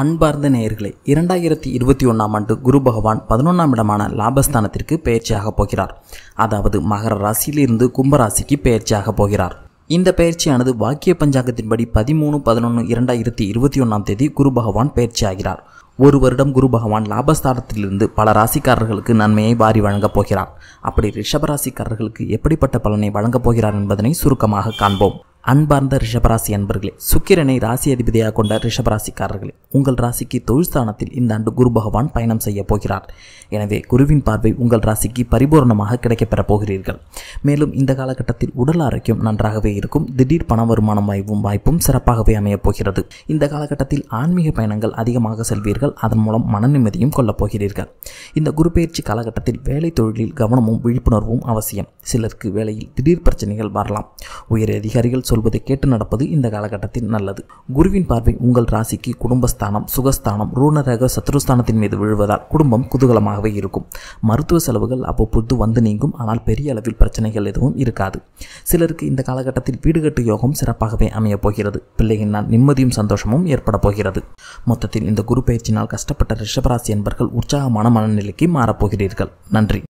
அன்பார்ந்த நேயர்களே இரண்டாயிரத்தி இருபத்தி ஒன்றாம் ஆண்டு குரு பகவான் பதினொன்றாம் இடமான லாபஸ்தானத்திற்கு பயிற்சியாக போகிறார் அதாவது மகர ராசியிலிருந்து கும்பராசிக்கு பயிற்சியாக போகிறார் இந்த பயிற்சியானது வாக்கிய பஞ்சாங்கத்தின்படி பதிமூணு பதினொன்று இரண்டாயிரத்தி இருபத்தி ஒன்றாம் தேதி குரு பகவான் பயிற்சியாகிறார் ஒரு வருடம் குரு பகவான் லாபஸ்தானத்திலிருந்து பல ராசிக்காரர்களுக்கு நன்மையை வாரி வழங்கப் போகிறார் அப்படி ரிஷபராசிக்காரர்களுக்கு எப்படிப்பட்ட பலனை வழங்கப் போகிறார் என்பதனை சுருக்கமாக காண்போம் அன்பார்ந்த ரிஷபராசி அன்பர்களே சுக்கிரனை ராசி அதிபதியாக கொண்ட ரிஷபராசிக்காரர்களே உங்கள் ராசிக்கு தொழில் ஸ்தானத்தில் இந்த ஆண்டு குரு பகவான் பயணம் செய்ய போகிறார் எனவே குருவின் பார்வை உங்கள் ராசிக்கு பரிபூர்ணமாக கிடைக்கப்பெறப் போகிறீர்கள் மேலும் இந்த காலகட்டத்தில் உடல் ஆரோக்கியம் நன்றாகவே இருக்கும் திடீர் பண வருமானம் வாய்ப்பும் வாய்ப்பும் சிறப்பாகவே அமையப் போகிறது இந்த காலகட்டத்தில் ஆன்மீக பயணங்கள் அதிகமாக செல்வீர்கள் அதன் மூலம் மன நிம்மதியும் கொள்ளப் போகிறீர்கள் இந்த குரு பயிற்சி காலகட்டத்தில் வேலை தொழிலில் கவனமும் விழிப்புணர்வும் அவசியம் சிலருக்கு வேலையில் திடீர் பிரச்சனைகள் வரலாம் உயர் அதிகாரிகள் சொல்வதை கேட்டு நடப்பது இந்த காலகட்டத்தில் நல்லது குருவின் பார்வை உங்கள் ராசிக்கு குடும்பஸ்தானம் சுகஸ்தானம் ரூணரக சத்ருஸ்தானத்தின் மீது விழுவதால் குடும்பம் குதூகலமாகவே இருக்கும் மருத்துவ செலவுகள் அவ்வப்பொழுது வந்து நீங்கும் ஆனால் பெரிய அளவில் பிரச்சனைகள் எதுவும் இருக்காது சிலருக்கு இந்த காலகட்டத்தில் வீடுகட்டு யோகம் சிறப்பாகவே அமையப் போகிறது பிள்ளைகளினால் நிம்மதியும் சந்தோஷமும் ஏற்பட போகிறது மொத்தத்தில் இந்த குரு பயிற்சினால் கஷ்டப்பட்ட ரிஷபராசி என்பர்கள் உற்சாகமான மனநிலைக்கு மாறப்போகிறீர்கள் நன்றி